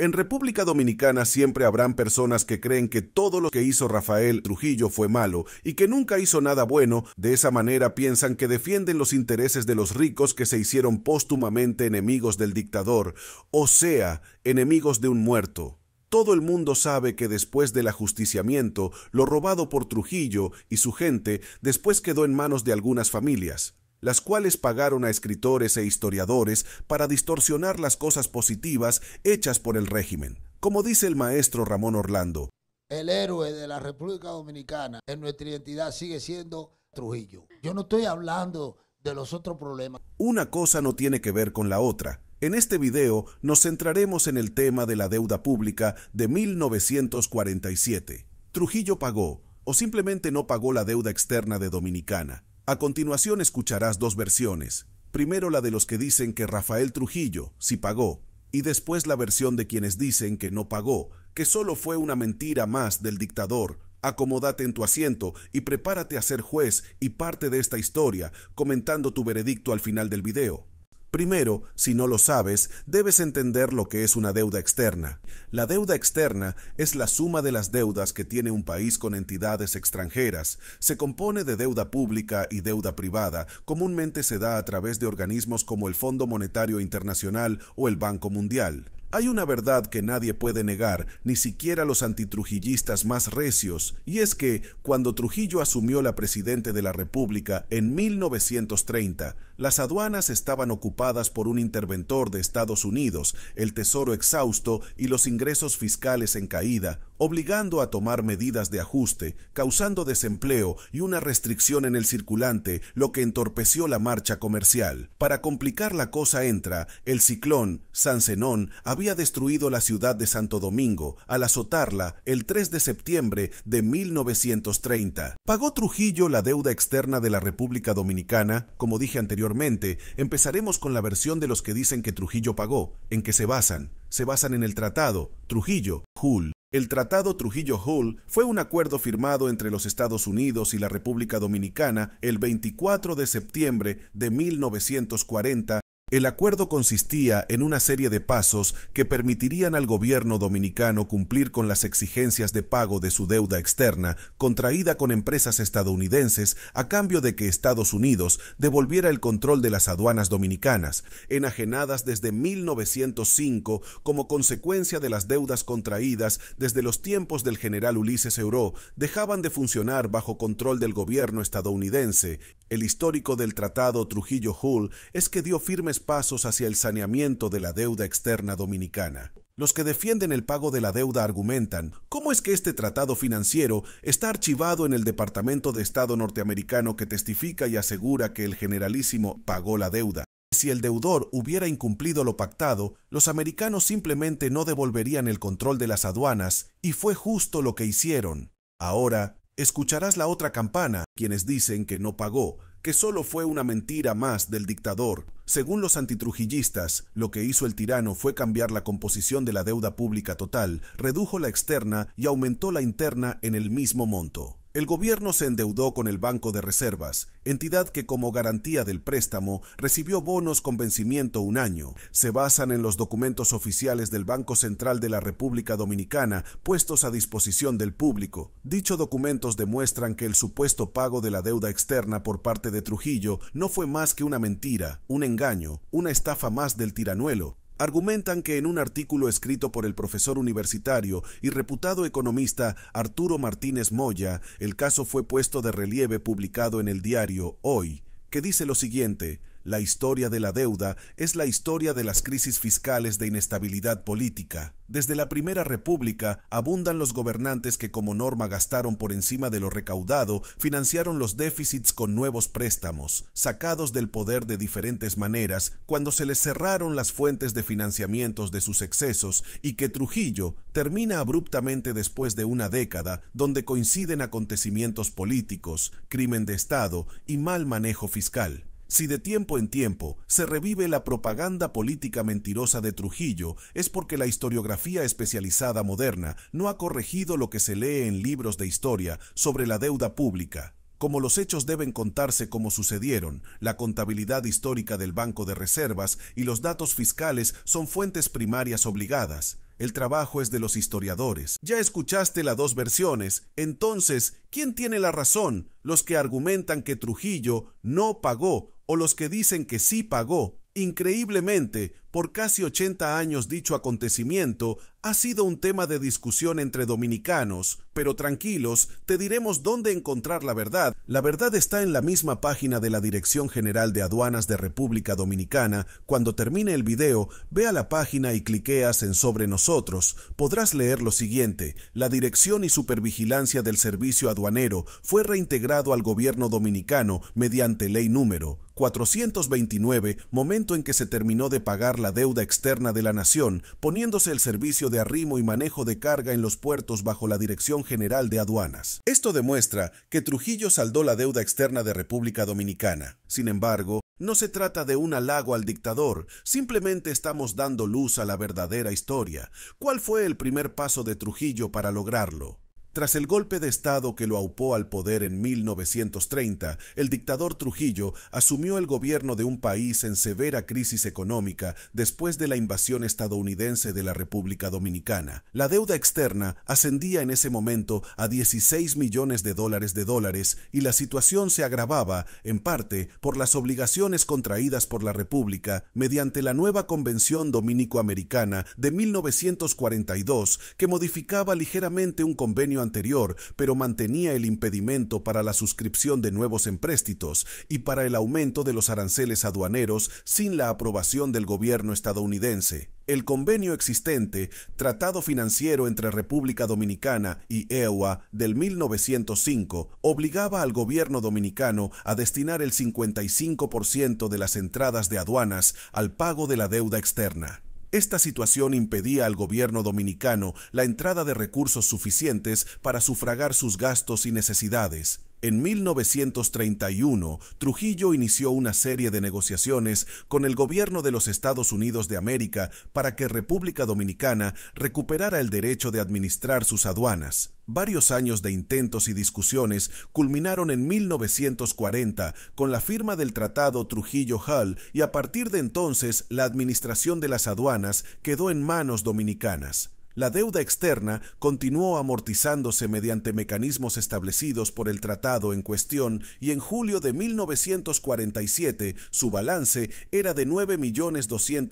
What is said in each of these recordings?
En República Dominicana siempre habrán personas que creen que todo lo que hizo Rafael Trujillo fue malo y que nunca hizo nada bueno, de esa manera piensan que defienden los intereses de los ricos que se hicieron póstumamente enemigos del dictador, o sea, enemigos de un muerto. Todo el mundo sabe que después del ajusticiamiento, lo robado por Trujillo y su gente después quedó en manos de algunas familias las cuales pagaron a escritores e historiadores para distorsionar las cosas positivas hechas por el régimen. Como dice el maestro Ramón Orlando, el héroe de la República Dominicana en nuestra identidad sigue siendo Trujillo. Yo no estoy hablando de los otros problemas. Una cosa no tiene que ver con la otra. En este video nos centraremos en el tema de la deuda pública de 1947. Trujillo pagó o simplemente no pagó la deuda externa de Dominicana. A continuación escucharás dos versiones, primero la de los que dicen que Rafael Trujillo sí pagó, y después la versión de quienes dicen que no pagó, que solo fue una mentira más del dictador. Acomódate en tu asiento y prepárate a ser juez y parte de esta historia, comentando tu veredicto al final del video. Primero, si no lo sabes, debes entender lo que es una deuda externa. La deuda externa es la suma de las deudas que tiene un país con entidades extranjeras. Se compone de deuda pública y deuda privada. Comúnmente se da a través de organismos como el Fondo Monetario Internacional o el Banco Mundial. Hay una verdad que nadie puede negar, ni siquiera los antitrujillistas más recios, y es que cuando Trujillo asumió la presidente de la República en 1930, las aduanas estaban ocupadas por un interventor de Estados Unidos, el tesoro exhausto y los ingresos fiscales en caída, obligando a tomar medidas de ajuste, causando desempleo y una restricción en el circulante, lo que entorpeció la marcha comercial. Para complicar la cosa entra, el ciclón San Zenón había destruido la ciudad de Santo Domingo al azotarla el 3 de septiembre de 1930. ¿Pagó Trujillo la deuda externa de la República Dominicana? Como dije anteriormente, empezaremos con la versión de los que dicen que Trujillo pagó, en que se basan se basan en el tratado Trujillo, Hull, el Tratado Trujillo Hull fue un acuerdo firmado entre los Estados Unidos y la República Dominicana el 24 de septiembre de 1940 el acuerdo consistía en una serie de pasos que permitirían al gobierno dominicano cumplir con las exigencias de pago de su deuda externa contraída con empresas estadounidenses a cambio de que Estados Unidos devolviera el control de las aduanas dominicanas, enajenadas desde 1905 como consecuencia de las deudas contraídas desde los tiempos del general Ulises Euró, dejaban de funcionar bajo control del gobierno estadounidense. El histórico del Tratado Trujillo-Hull es que dio firmes pasos hacia el saneamiento de la deuda externa dominicana. Los que defienden el pago de la deuda argumentan, ¿cómo es que este tratado financiero está archivado en el Departamento de Estado norteamericano que testifica y asegura que el generalísimo pagó la deuda? Si el deudor hubiera incumplido lo pactado, los americanos simplemente no devolverían el control de las aduanas, y fue justo lo que hicieron. Ahora, escucharás la otra campana, quienes dicen que no pagó, que solo fue una mentira más del dictador. Según los antitrujillistas, lo que hizo el tirano fue cambiar la composición de la deuda pública total, redujo la externa y aumentó la interna en el mismo monto. El gobierno se endeudó con el Banco de Reservas, entidad que como garantía del préstamo recibió bonos con vencimiento un año. Se basan en los documentos oficiales del Banco Central de la República Dominicana puestos a disposición del público. Dichos documentos demuestran que el supuesto pago de la deuda externa por parte de Trujillo no fue más que una mentira, un engaño, una estafa más del tiranuelo, argumentan que en un artículo escrito por el profesor universitario y reputado economista Arturo Martínez Moya, el caso fue puesto de relieve publicado en el diario Hoy, que dice lo siguiente la historia de la deuda es la historia de las crisis fiscales de inestabilidad política. Desde la Primera República abundan los gobernantes que como norma gastaron por encima de lo recaudado, financiaron los déficits con nuevos préstamos, sacados del poder de diferentes maneras cuando se les cerraron las fuentes de financiamientos de sus excesos y que Trujillo termina abruptamente después de una década donde coinciden acontecimientos políticos, crimen de Estado y mal manejo fiscal. Si de tiempo en tiempo se revive la propaganda política mentirosa de Trujillo, es porque la historiografía especializada moderna no ha corregido lo que se lee en libros de historia sobre la deuda pública. Como los hechos deben contarse como sucedieron, la contabilidad histórica del Banco de Reservas y los datos fiscales son fuentes primarias obligadas. El trabajo es de los historiadores. Ya escuchaste las dos versiones. Entonces, ¿quién tiene la razón? ¿Los que argumentan que Trujillo no pagó o los que dicen que sí pagó, increíblemente por casi 80 años dicho acontecimiento ha sido un tema de discusión entre dominicanos, pero tranquilos, te diremos dónde encontrar la verdad. La verdad está en la misma página de la Dirección General de Aduanas de República Dominicana. Cuando termine el video, ve a la página y cliqueas en Sobre nosotros. Podrás leer lo siguiente. La dirección y supervigilancia del servicio aduanero fue reintegrado al gobierno dominicano mediante ley número 429, momento en que se terminó de pagar la deuda externa de la nación, poniéndose el servicio de arrimo y manejo de carga en los puertos bajo la Dirección General de Aduanas. Esto demuestra que Trujillo saldó la deuda externa de República Dominicana. Sin embargo, no se trata de un halago al dictador, simplemente estamos dando luz a la verdadera historia. ¿Cuál fue el primer paso de Trujillo para lograrlo? Tras el golpe de Estado que lo aupó al poder en 1930, el dictador Trujillo asumió el gobierno de un país en severa crisis económica después de la invasión estadounidense de la República Dominicana. La deuda externa ascendía en ese momento a 16 millones de dólares de dólares y la situación se agravaba, en parte, por las obligaciones contraídas por la República mediante la nueva Convención Dominico-Americana de 1942 que modificaba ligeramente un convenio anterior, pero mantenía el impedimento para la suscripción de nuevos empréstitos y para el aumento de los aranceles aduaneros sin la aprobación del gobierno estadounidense. El convenio existente, Tratado Financiero entre República Dominicana y EUA del 1905, obligaba al gobierno dominicano a destinar el 55% de las entradas de aduanas al pago de la deuda externa. Esta situación impedía al gobierno dominicano la entrada de recursos suficientes para sufragar sus gastos y necesidades. En 1931, Trujillo inició una serie de negociaciones con el gobierno de los Estados Unidos de América para que República Dominicana recuperara el derecho de administrar sus aduanas. Varios años de intentos y discusiones culminaron en 1940 con la firma del Tratado Trujillo-Hall y a partir de entonces la administración de las aduanas quedó en manos dominicanas. La deuda externa continuó amortizándose mediante mecanismos establecidos por el tratado en cuestión y en julio de 1947 su balance era de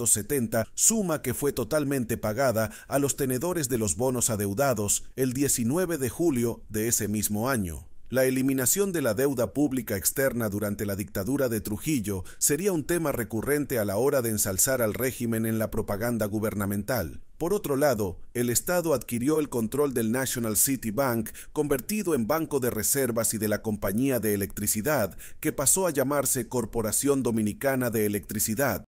setenta suma que fue totalmente pagada a los tenedores de los bonos adeudados el 19 de julio de ese mismo año. La eliminación de la deuda pública externa durante la dictadura de Trujillo sería un tema recurrente a la hora de ensalzar al régimen en la propaganda gubernamental. Por otro lado, el Estado adquirió el control del National City Bank, convertido en banco de reservas y de la Compañía de Electricidad, que pasó a llamarse Corporación Dominicana de Electricidad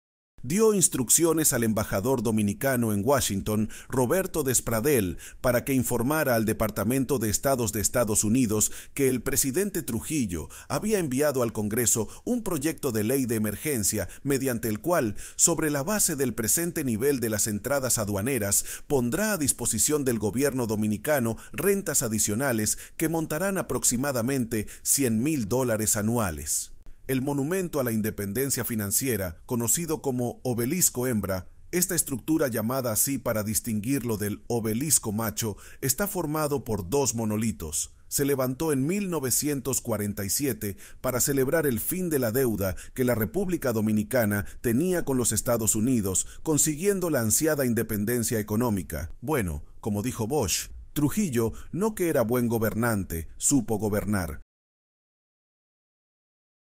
dio instrucciones al embajador dominicano en Washington, Roberto Despradel, para que informara al Departamento de Estados de Estados Unidos que el presidente Trujillo había enviado al Congreso un proyecto de ley de emergencia mediante el cual, sobre la base del presente nivel de las entradas aduaneras, pondrá a disposición del gobierno dominicano rentas adicionales que montarán aproximadamente 100 mil dólares anuales el monumento a la independencia financiera, conocido como obelisco hembra, esta estructura llamada así para distinguirlo del obelisco macho, está formado por dos monolitos. Se levantó en 1947 para celebrar el fin de la deuda que la República Dominicana tenía con los Estados Unidos, consiguiendo la ansiada independencia económica. Bueno, como dijo Bosch, Trujillo no que era buen gobernante, supo gobernar.